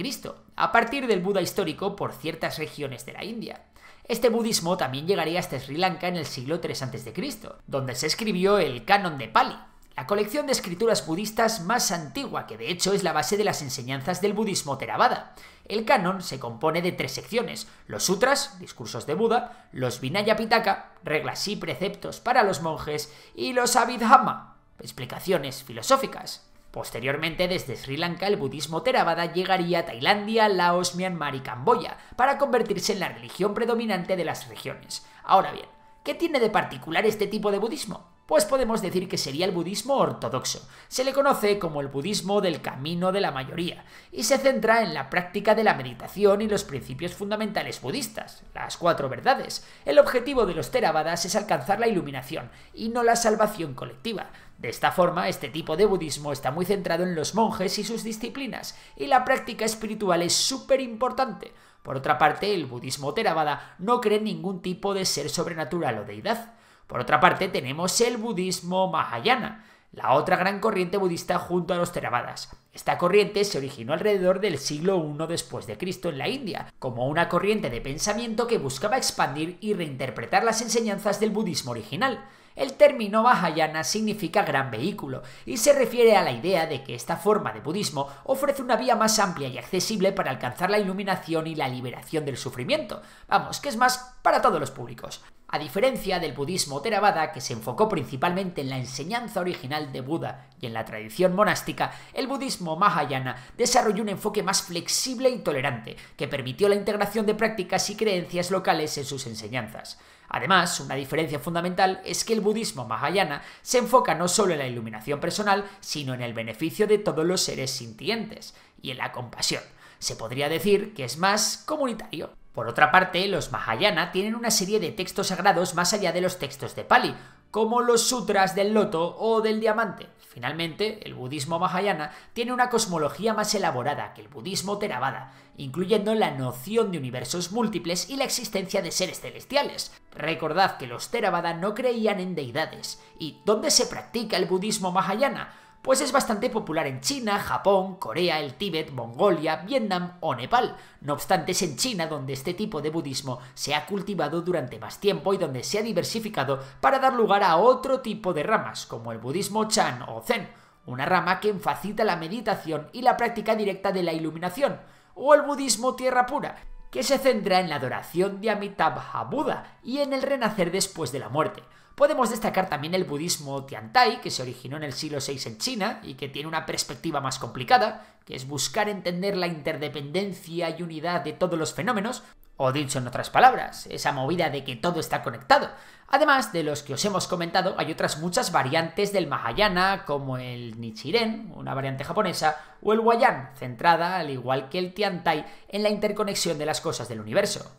a partir del Buda histórico por ciertas regiones de la India. Este budismo también llegaría hasta Sri Lanka en el siglo III a.C., donde se escribió el Canon de Pali, la colección de escrituras budistas más antigua, que de hecho es la base de las enseñanzas del budismo Theravada, el canon se compone de tres secciones, los sutras, discursos de Buda, los Vinaya Pitaka, reglas y preceptos para los monjes, y los Abhidhamma, explicaciones filosóficas. Posteriormente, desde Sri Lanka, el budismo Theravada llegaría a Tailandia, Laos, Myanmar y Camboya, para convertirse en la religión predominante de las regiones. Ahora bien, ¿qué tiene de particular este tipo de budismo? pues podemos decir que sería el budismo ortodoxo. Se le conoce como el budismo del camino de la mayoría y se centra en la práctica de la meditación y los principios fundamentales budistas, las cuatro verdades. El objetivo de los Theravadas es alcanzar la iluminación y no la salvación colectiva. De esta forma, este tipo de budismo está muy centrado en los monjes y sus disciplinas, y la práctica espiritual es súper importante. Por otra parte, el budismo Theravada no cree en ningún tipo de ser sobrenatural o deidad. Por otra parte, tenemos el budismo Mahayana, la otra gran corriente budista junto a los Theravadas. Esta corriente se originó alrededor del siglo I después de Cristo en la India, como una corriente de pensamiento que buscaba expandir y reinterpretar las enseñanzas del budismo original. El término Mahayana significa gran vehículo y se refiere a la idea de que esta forma de budismo ofrece una vía más amplia y accesible para alcanzar la iluminación y la liberación del sufrimiento. Vamos, que es más para todos los públicos. A diferencia del budismo Theravada, que se enfocó principalmente en la enseñanza original de Buda y en la tradición monástica, el budismo Mahayana desarrolló un enfoque más flexible y tolerante, que permitió la integración de prácticas y creencias locales en sus enseñanzas. Además, una diferencia fundamental es que el budismo Mahayana se enfoca no solo en la iluminación personal, sino en el beneficio de todos los seres sintientes y en la compasión. Se podría decir que es más comunitario. Por otra parte, los Mahayana tienen una serie de textos sagrados más allá de los textos de Pali, como los sutras del loto o del diamante. Finalmente, el budismo Mahayana tiene una cosmología más elaborada que el budismo Theravada, incluyendo la noción de universos múltiples y la existencia de seres celestiales. Recordad que los Theravada no creían en deidades. ¿Y dónde se practica el budismo Mahayana? pues es bastante popular en China, Japón, Corea, el Tíbet, Mongolia, Vietnam o Nepal. No obstante, es en China donde este tipo de budismo se ha cultivado durante más tiempo y donde se ha diversificado para dar lugar a otro tipo de ramas, como el budismo Chan o Zen, una rama que enfacita la meditación y la práctica directa de la iluminación, o el budismo tierra pura, que se centra en la adoración de Amitabha Buda y en el renacer después de la muerte. Podemos destacar también el budismo Tiantai, que se originó en el siglo VI en China y que tiene una perspectiva más complicada, que es buscar entender la interdependencia y unidad de todos los fenómenos, o dicho en otras palabras, esa movida de que todo está conectado. Además de los que os hemos comentado, hay otras muchas variantes del Mahayana, como el Nichiren, una variante japonesa, o el Wayan, centrada, al igual que el Tiantai, en la interconexión de las cosas del universo.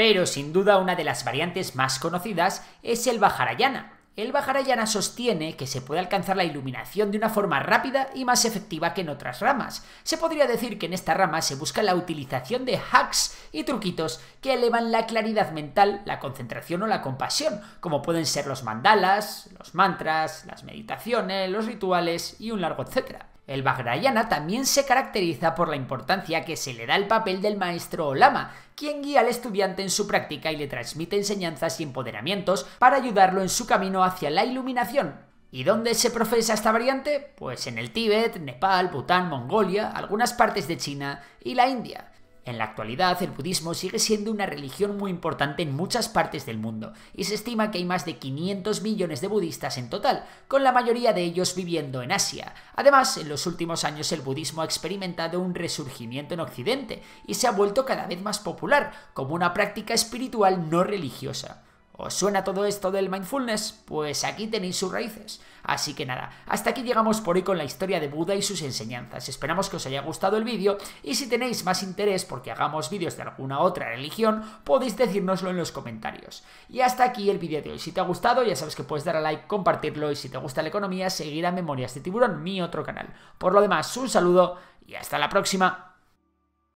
Pero sin duda una de las variantes más conocidas es el Bajarayana. El Bajarayana sostiene que se puede alcanzar la iluminación de una forma rápida y más efectiva que en otras ramas. Se podría decir que en esta rama se busca la utilización de hacks y truquitos que elevan la claridad mental, la concentración o la compasión, como pueden ser los mandalas, los mantras, las meditaciones, los rituales y un largo etcétera. El Bagrayana también se caracteriza por la importancia que se le da al papel del maestro o lama, quien guía al estudiante en su práctica y le transmite enseñanzas y empoderamientos para ayudarlo en su camino hacia la iluminación. ¿Y dónde se profesa esta variante? Pues en el Tíbet, Nepal, Bután, Mongolia, algunas partes de China y la India. En la actualidad, el budismo sigue siendo una religión muy importante en muchas partes del mundo, y se estima que hay más de 500 millones de budistas en total, con la mayoría de ellos viviendo en Asia. Además, en los últimos años el budismo ha experimentado un resurgimiento en Occidente y se ha vuelto cada vez más popular como una práctica espiritual no religiosa. ¿Os suena todo esto del mindfulness? Pues aquí tenéis sus raíces. Así que nada, hasta aquí llegamos por hoy con la historia de Buda y sus enseñanzas. Esperamos que os haya gustado el vídeo y si tenéis más interés porque hagamos vídeos de alguna otra religión, podéis decírnoslo en los comentarios. Y hasta aquí el vídeo de hoy. Si te ha gustado, ya sabes que puedes dar a like, compartirlo y si te gusta la economía, seguir a Memorias de Tiburón, mi otro canal. Por lo demás, un saludo y hasta la próxima.